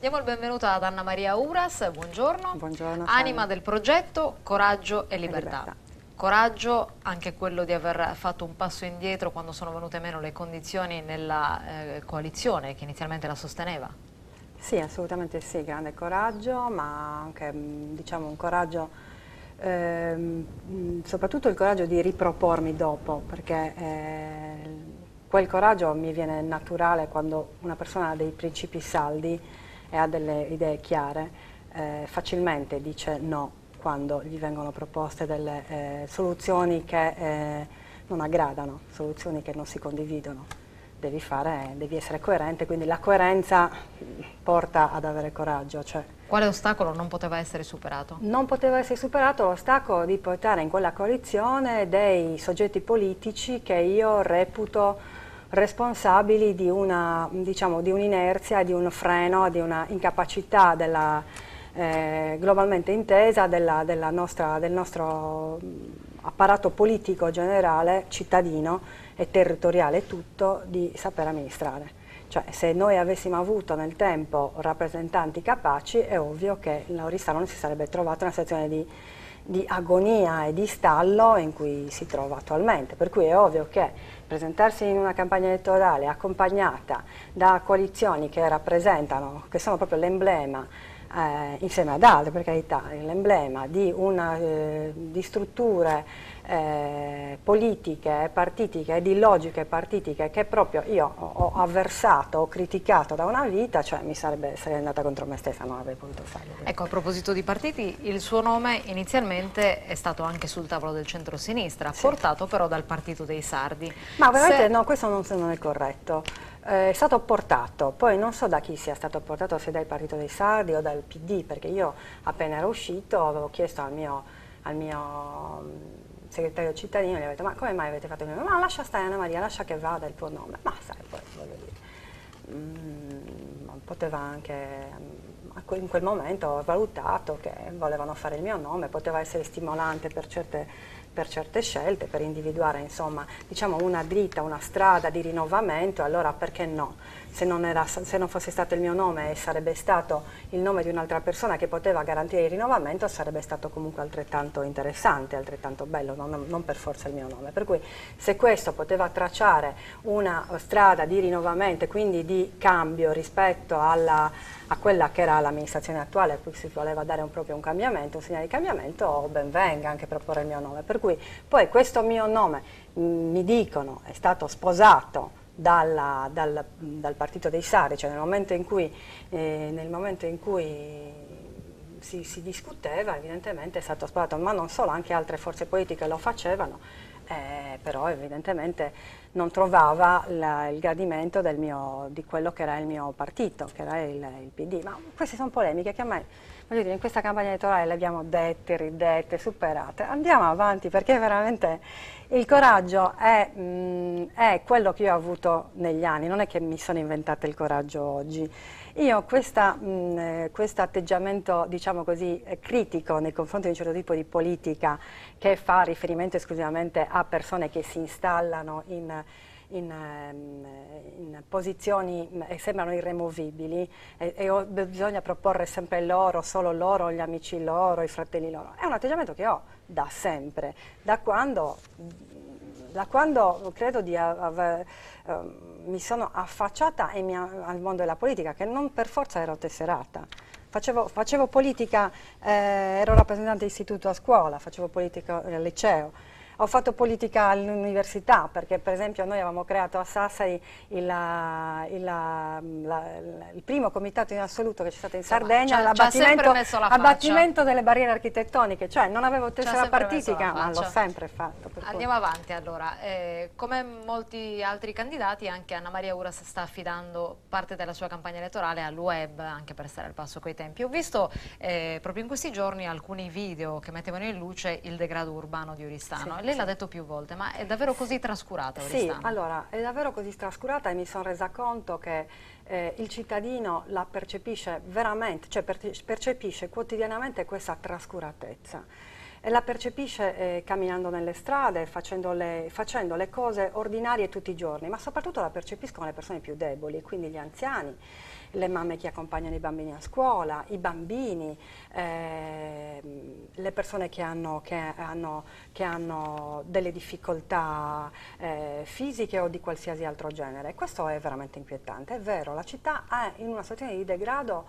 Diamo il benvenuto ad Anna Maria Uras, buongiorno. Buongiorno. Anima del progetto Coraggio e Libertà. E libertà coraggio, anche quello di aver fatto un passo indietro quando sono venute meno le condizioni nella eh, coalizione che inizialmente la sosteneva? Sì, assolutamente sì, grande coraggio, ma anche mm, diciamo, un coraggio, eh, soprattutto il coraggio di ripropormi dopo, perché eh, quel coraggio mi viene naturale quando una persona ha dei principi saldi, e ha delle idee chiare, eh, facilmente dice no quando gli vengono proposte delle eh, soluzioni che eh, non aggradano, soluzioni che non si condividono. Devi, fare, devi essere coerente, quindi la coerenza mm, porta ad avere coraggio. Cioè Quale ostacolo non poteva essere superato? Non poteva essere superato l'ostacolo di portare in quella coalizione dei soggetti politici che io reputo responsabili di un'inerzia, diciamo, di, di un freno, di una incapacità della, eh, globalmente intesa della, della nostra, del nostro mm, apparato politico generale, cittadino e territoriale tutto, di saper amministrare. Cioè, se noi avessimo avuto nel tempo rappresentanti capaci, è ovvio che Lauristano non si sarebbe trovato in una situazione di di agonia e di stallo in cui si trova attualmente, per cui è ovvio che presentarsi in una campagna elettorale accompagnata da coalizioni che rappresentano, che sono proprio l'emblema eh, insieme ad altre per carità, l'emblema di, eh, di, strutture eh, politiche, partitiche, di logiche partitiche che proprio io ho, avversato, ho criticato da una vita, cioè mi sarebbe, sarei andata contro me stessa, non avrei potuto farlo. Ecco, a proposito di partiti, il suo nome inizialmente è stato anche sul tavolo del centro-sinistra, sì. portato però dal partito dei Sardi. Ma veramente Se... no, questo non, non è corretto eh, è stato portato, poi non so da chi sia stato portato, se dal Partito dei Sardi o dal PD, perché io appena ero uscito avevo chiesto al mio, al mio segretario cittadino gli ha detto ma come mai avete fatto il mio nome? Ma lascia stare Anna Maria, lascia che vada il tuo nome. Ma sai, poi voglio dire, mm, poteva anche, mm, in quel momento ho valutato che volevano fare il mio nome, poteva essere stimolante per certe, per certe scelte, per individuare insomma diciamo una dritta, una strada di rinnovamento, allora perché no? se non, era, se non fosse stato il mio nome e sarebbe stato il nome di un'altra persona che poteva garantire il rinnovamento, sarebbe stato comunque altrettanto interessante, altrettanto bello, non, non per forza il mio nome. Per cui se questo poteva tracciare una strada di rinnovamento e quindi di cambio rispetto alla, a quella che era l'amministrazione attuale, a cui si voleva dare un, proprio un cambiamento, un segnale di cambiamento, oh, ben venga anche proporre il mio nome. Per cui poi questo mio nome, mi dicono, è stato sposato dalla, dal, dal, partito dei Sari, cioè nel momento in cui, eh, nel momento in cui si, si, discuteva evidentemente è stato sparato, ma non solo, anche altre forze politiche lo facevano, eh, però evidentemente non trovava la, il gradimento mio, di quello che era il mio partito, che era il, il PD, ma queste sono polemiche che a me voglio dire, in questa campagna elettorale le abbiamo dette, ridette, superate, andiamo avanti perché veramente il coraggio è, mh, mm, è quello che io ho avuto negli anni, non è che mi sono inventata il coraggio oggi. Io mm, eh, questo atteggiamento, diciamo così, eh, critico nei confronti di un certo tipo di politica che fa riferimento esclusivamente a persone che si installano in in, ehm, in posizioni che mm, sembrano irremovibili e, e, bisogna proporre sempre loro, solo loro, gli amici loro, i fratelli loro. È un atteggiamento che ho da sempre, da quando, mm, da quando credo di aver... Ehm, mi sono affacciata mi al mondo della politica, che non per forza ero tesserata. Facevo, facevo politica, eh, ero rappresentante istituto a scuola, facevo politica al liceo, ho fatto politica all'università perché per esempio noi avevamo creato a Sassari il, il, la, la, il primo comitato in assoluto che c'è stato in Sardegna, l'abbattimento delle barriere architettoniche, cioè non avevo tessera partitica ma l'ho sempre fatto. Andiamo cui. avanti allora, eh, come molti altri candidati anche Anna Maria Uras sta affidando parte della sua campagna elettorale al web anche per stare al passo coi tempi. Ho visto eh, proprio in questi giorni alcuni video che mettevano in luce il degrado urbano di Oristano. Sì lei l'ha detto più volte, ma è davvero così trascurata? Oristana? Sì, allora, è davvero così trascurata e mi sono resa conto che eh, il cittadino la percepisce veramente, cioè percepisce quotidianamente questa trascuratezza e la percepisce eh, camminando nelle strade, facendo le, facendo le, cose ordinarie tutti i giorni, ma soprattutto la percepiscono le persone più deboli, quindi gli anziani, le mamme che accompagnano i bambini a scuola, i bambini, eh, le persone che hanno, che hanno, che hanno delle difficoltà eh, fisiche o di qualsiasi altro genere. Questo è veramente inquietante, è vero, la città è in una situazione di degrado,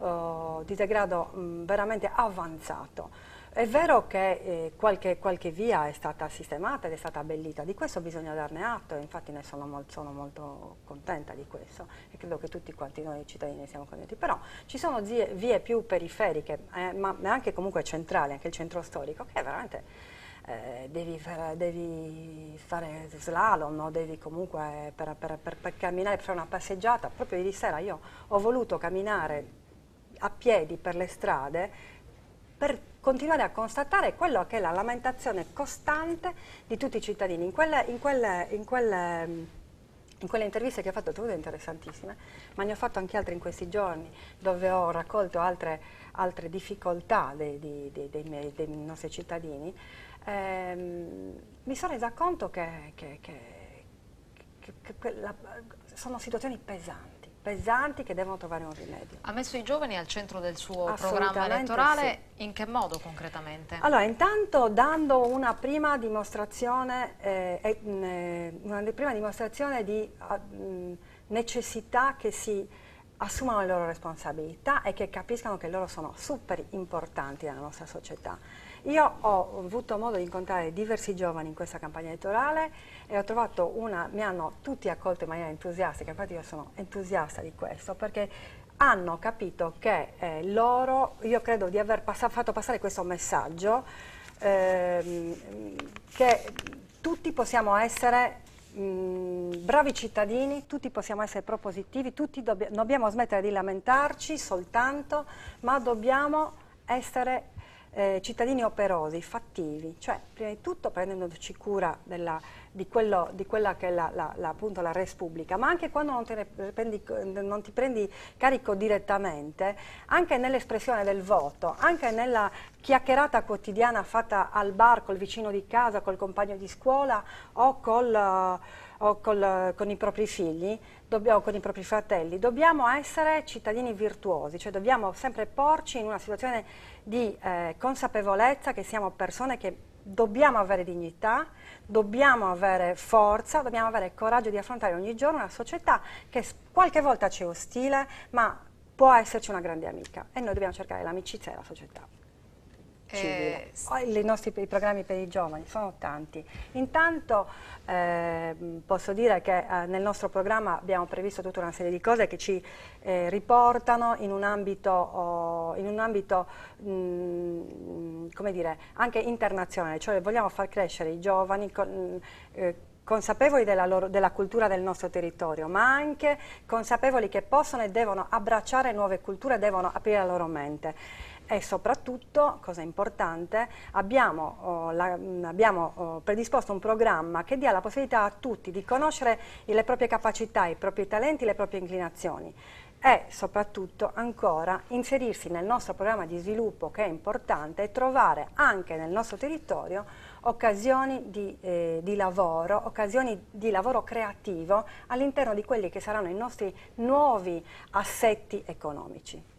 eh, di degrado mh, veramente avanzato. È vero che eh, qualche, qualche, via è stata sistemata ed è stata abbellita, di questo bisogna darne atto infatti ne sono, mol sono, molto contenta di questo e credo che tutti quanti noi cittadini siamo contenti, però ci sono vie più periferiche, eh, ma, ma anche comunque centrali, anche il centro storico, che veramente... Eh, devi, fare, devi, fare slalom, no? devi comunque per, per, per, per, camminare, per fare una passeggiata. Proprio ieri sera io ho voluto camminare a piedi per le strade per continuare a constatare quello che è la lamentazione costante di tutti i cittadini. In quelle, in quelle, in quelle in quelle interviste che ho fatto ho trovato interessantissime, ma ne ho fatto anche altre in questi giorni, dove ho raccolto altre, altre difficoltà dei, dei, dei, miei, dei, nostri cittadini, ehm, mi sono resa conto che, che, che, che la, sono situazioni pesanti pesanti che devono trovare un rimedio. Ha messo i giovani al centro del suo programma elettorale, sì. in che modo concretamente? Allora, intanto dando una prima dimostrazione, eh, eh, mm, eh una prima dimostrazione di uh, necessità che si assumano le loro responsabilità e che capiscano che loro sono super importanti nella nostra società. Io ho avuto modo di incontrare diversi giovani in questa campagna elettorale e ho trovato una, mi hanno tutti accolto in maniera entusiastica, infatti io sono entusiasta di questo perché hanno capito che eh, loro, io credo di aver passa, fatto passare questo messaggio ehm, che tutti possiamo essere Mm, bravi cittadini, tutti possiamo essere propositivi, tutti dobb dobbiamo smettere di lamentarci soltanto, ma dobbiamo essere eh, cittadini operosi, fattivi, cioè prima di tutto prendendoci cura della di, quello, di quella che è la, la, la, appunto la res pubblica, ma anche quando non, ne prendi, non ti prendi carico direttamente, anche nell'espressione del voto, anche nella chiacchierata quotidiana fatta al bar col vicino di casa, col compagno di scuola o col... o col, con i propri figli o con i propri fratelli, dobbiamo essere cittadini virtuosi, cioè dobbiamo sempre porci in una situazione di eh, consapevolezza che siamo persone che dobbiamo avere dignità, dobbiamo avere forza, dobbiamo avere il coraggio di affrontare ogni giorno una società che qualche volta ci è ostile, ma può esserci una grande amica e noi dobbiamo cercare l'amicizia della società. Eh, I nostri i programmi per i giovani sono tanti. Intanto eh, posso dire che eh, nel nostro programma abbiamo previsto tutta una serie di cose che ci eh, riportano in un ambito oh, in un ambito mm, come dire, anche internazionale, cioè vogliamo far crescere i giovani mm, eh, consapevoli della, loro, della, cultura del nostro territorio, ma anche consapevoli che possono e devono abbracciare nuove culture, devono aprire la loro mente. E soprattutto, cosa importante, abbiamo, oh, la, mm, abbiamo oh, predisposto un programma che dia la possibilità a tutti di conoscere le proprie capacità, i propri talenti, le proprie inclinazioni è soprattutto ancora inserirsi nel nostro programma di sviluppo che è importante e trovare anche nel nostro territorio occasioni di, eh, di lavoro, occasioni di lavoro creativo all'interno di quelli che saranno i nostri nuovi assetti economici.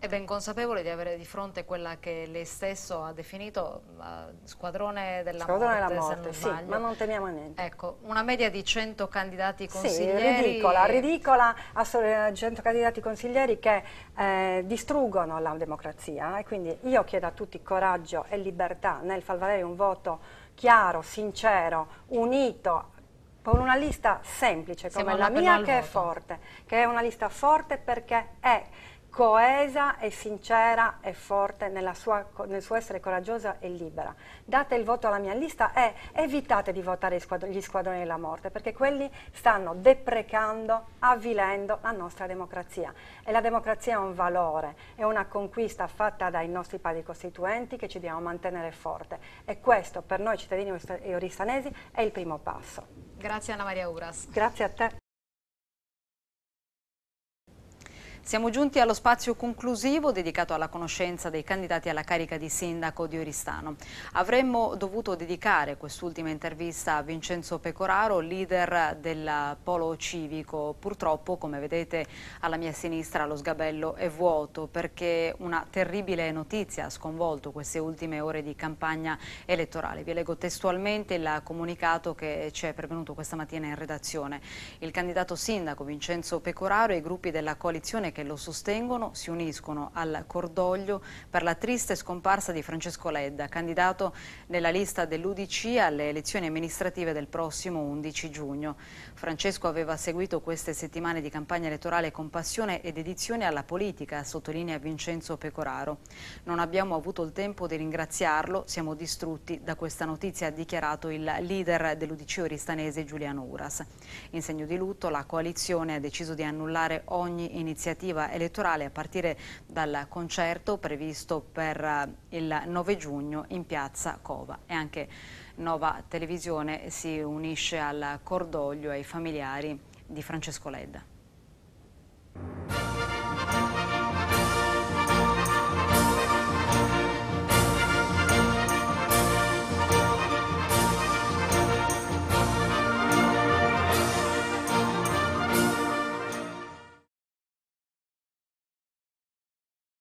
È ben consapevole di avere di fronte quella che lei stesso ha definito uh, squadrone della squadrone morte, della morte sì, ma non temiamo niente. Ecco, una media di 100 candidati consiglieri. Sì, ridicola, ridicola, 100 eh, candidati consiglieri che eh, distruggono la democrazia e eh, quindi io chiedo a tutti coraggio e libertà nel far valere un voto chiaro, sincero, unito, con una lista semplice come Siamo la mia che voto. è forte, che è una lista forte perché è coesa e sincera e forte sua, nel suo essere coraggiosa e libera. Date il voto alla mia lista e evitate di votare gli squadroni della morte, perché quelli stanno deprecando, avvilendo la nostra democrazia. E la democrazia è un valore, è una conquista fatta dai nostri padri costituenti che ci dobbiamo mantenere forte. E questo per noi cittadini e oristanesi è il primo passo. Grazie Anna Maria Uras. Grazie a te. Siamo giunti allo spazio conclusivo dedicato alla conoscenza dei candidati alla carica di sindaco di Oristano. Avremmo dovuto dedicare quest'ultima intervista a Vincenzo Pecoraro, leader del Polo Civico. Purtroppo, come vedete alla mia sinistra, lo sgabello è vuoto perché una terribile notizia ha sconvolto queste ultime ore di campagna elettorale. Vi leggo testualmente il comunicato che ci è pervenuto questa mattina in redazione. Il candidato sindaco Vincenzo Pecoraro e i gruppi della coalizione che che lo sostengono si uniscono al cordoglio per la triste scomparsa di Francesco Ledda, candidato nella lista dell'Udc alle elezioni amministrative del prossimo 11 giugno. Francesco aveva seguito queste settimane di campagna elettorale con passione ed edizione alla politica, sottolinea Vincenzo Pecoraro. Non abbiamo avuto il tempo di ringraziarlo, siamo distrutti da questa notizia, ha dichiarato il leader dell'Udc oristanese Giuliano Uras. In segno di lutto la coalizione ha deciso di annullare ogni iniziativa iniziativa elettorale a partire dal concerto previsto per eh, il 9 giugno in piazza Cova. E anche Nova Televisione si unisce al cordoglio ai familiari di Francesco Ledda.